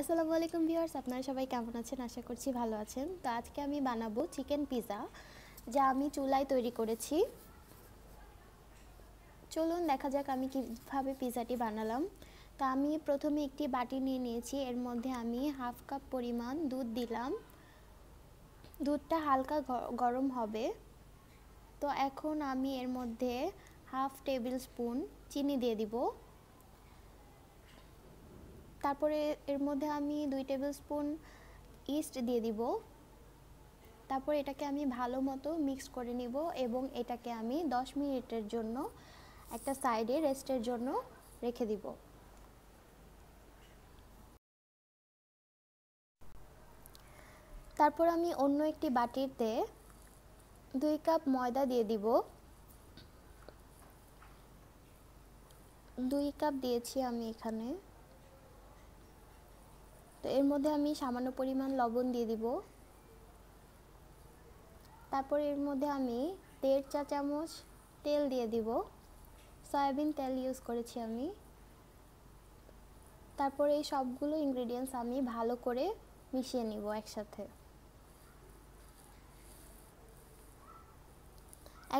আসসালামু আলাইকুম ভিউয়ার্স আপনারা সবাই কেমন আছেন আশা করছি ভালো আছেন তো আজকে আমি বানাবো চিকেন পিজা যা আমি চুলায় তৈরি করেছি চলুন দেখা যাক আমি কিভাবে পিজাটি বানালাম তো আমি প্রথমে একটি বাটি নিয়ে নিয়েছি এর মধ্যে আমি হাফ কাপ পরিমাণ দুধ দিলাম দুধটা হালকা গরম হবে তো এখন আমি এর মধ্যে হাফ টেবিল স্পুন চিনি দিয়ে দিব তারপরে এর মধ্যে আমি দুই টেবিল স্পুন ইস্ট দিয়ে দিব তারপর এটাকে আমি ভালো মতো মিক্স করে নিব এবং এটাকে আমি 10 মিনিটের জন্য একটা সাইডে রেস্টের জন্য রেখে দিব তারপর আমি অন্য একটি বাটিতে দুই কাপ ময়দা দিয়ে দিব দুই কাপ দিয়েছি আমি এখানে তো এর মধ্যে আমি সামান্য পরিমাণ লবণ দিয়ে দিব তারপর এর মধ্যে আমি দেড় চা চামচ তেল দিয়ে দিব সয়াবিন তেল ইউজ করেছি আমি তারপর এই সবগুলো ইনগ্রেডিয়েন্টস আমি ভালো করে মিশিয়ে নিব একসাথে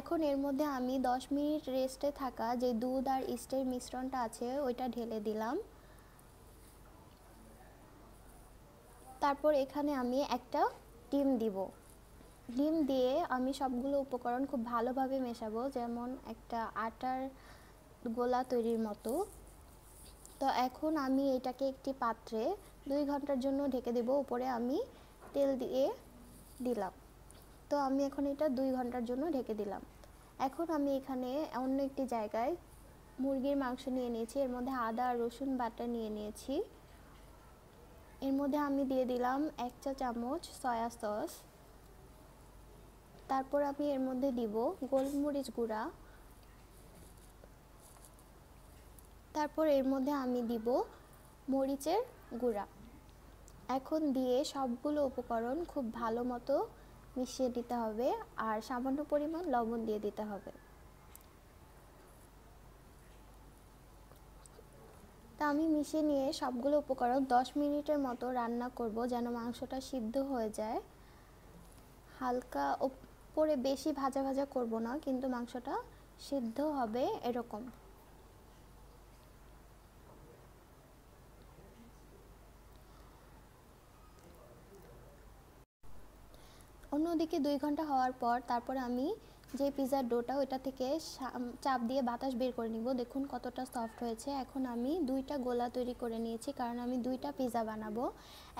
এখন এর মধ্যে আমি দশ মিনিট রেস্টে থাকা যে দুধ আর ইস্টের মিশ্রণটা আছে ওইটা ঢেলে দিলাম তারপর এখানে আমি একটা ডিম দিব ডিম দিয়ে আমি সবগুলো উপকরণ খুব ভালোভাবে মেশাবো যেমন একটা আটার গোলা তৈরির মতো তো এখন আমি এটাকে একটি পাত্রে দুই ঘন্টার জন্য ঢেকে দেব উপরে আমি তেল দিয়ে দিলাম তো আমি এখন এটা দুই ঘন্টার জন্য ঢেকে দিলাম এখন আমি এখানে অন্য একটি জায়গায় মুরগির মাংস নিয়ে নিয়েছি এর মধ্যে আদা রসুন বাটা নিয়ে নিয়েছি এর মধ্যে আমি দিয়ে দিলাম এক চা চামচ সয়া সস তারপর আমি এর মধ্যে দিব গোলমরিচ গুঁড়া তারপর এর মধ্যে আমি দিব মরিচের গুঁড়া এখন দিয়ে সবগুলো উপকরণ খুব ভালো মতো মিশিয়ে দিতে হবে আর সামান্য পরিমাণ লবণ দিয়ে দিতে হবে আমি মিশিয়ে নিয়ে সবগুলো উপকরণ 10 মিনিটের মতো রান্না করব যেন মাংসটা সিদ্ধ হয়ে যায় হালকা উপরে বেশি ভাজা ভাজা করব না কিন্তু মাংসটা সিদ্ধ হবে এরকম অন্যদিকে দুই ঘন্টা হওয়ার পর তারপর আমি যে পিজার ডোটা ওইটা থেকে চাপ দিয়ে বাতাস বের করে নিব দেখুন কতটা সফট হয়েছে এখন আমি দুইটা গোলা তৈরি করে নিয়েছি কারণ আমি দুইটা পিজা বানাবো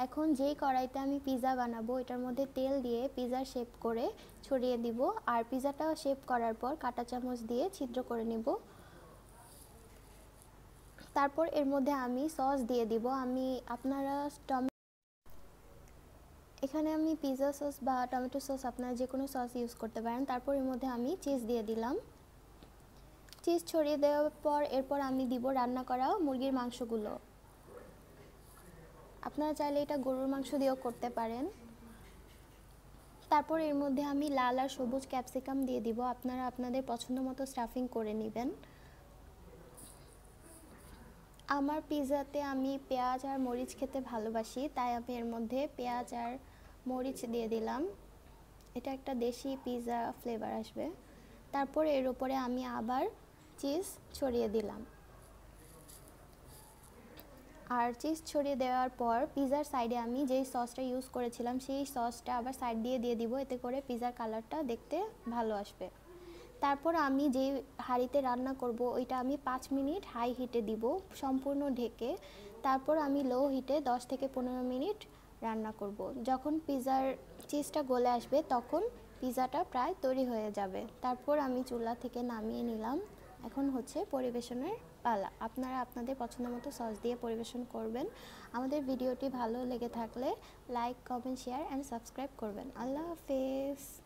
এখন যেই কড়াইতে আমি পিজা বানাবো এটার মধ্যে তেল দিয়ে পিজা শেপ করে ছড়িয়ে দিব আর পিজাটা শেপ করার পর কাটা চামচ দিয়ে ছিদ্র করে নিব তারপর এর মধ্যে আমি সস দিয়ে দিব আমি আপনারা টমেটো এখানে আমি পিৎজা সস বা টমেটো সস আপনারা যে কোনো সস ইউজ করতে পারেন তারপর এর মধ্যে আমি চিজ দিয়ে দিলাম চিজ ছড়িয়ে দেওয়ার পর এরপর আমি দিব রান্না করা মুরগির মাংসগুলো আপনারা চাইলে এটা গরুর মাংস দিয়েও করতে পারেন তারপর এর মধ্যে আমি লাল আর সবুজ ক্যাপসিকাম দিয়ে দিব আপনারা আপনাদের পছন্দ মতো স্টাফিং করে নেবেন আমার পিৎজাতে আমি পেঁয়াজ আর মরিচ খেতে ভালোবাসি তাই আমি এর মধ্যে পেঁয়াজ আর মরিচ দিয়ে দিলাম এটা একটা দেশি পিৎজা ফ্লেভার আসবে তারপর এর উপরে আমি আবার চিজ ছড়িয়ে দিলাম আর চিজ ছড়িয়ে দেওয়ার পর পিজার সাইডে আমি যেই সসটা ইউজ করেছিলাম সেই সসটা আবার সাইড দিয়ে দিয়ে দিব এতে করে পিজার কালারটা দেখতে ভালো আসবে তারপর আমি যে হাঁড়িতে রান্না করব ওইটা আমি পাঁচ মিনিট হাই হিটে দিব সম্পূর্ণ ঢেকে তারপর আমি লো হিটে দশ থেকে পনেরো মিনিট রান্না করব। যখন পিজার চিজটা গলে আসবে তখন পিজাটা প্রায় তৈরি হয়ে যাবে তারপর আমি চুলা থেকে নামিয়ে নিলাম এখন হচ্ছে পরিবেশনের পালা আপনারা আপনাদের পছন্দ মতো সস দিয়ে পরিবেশন করবেন আমাদের ভিডিওটি ভালো লেগে থাকলে like comment share and subscribe করবেন আল্লাহ হাফেজ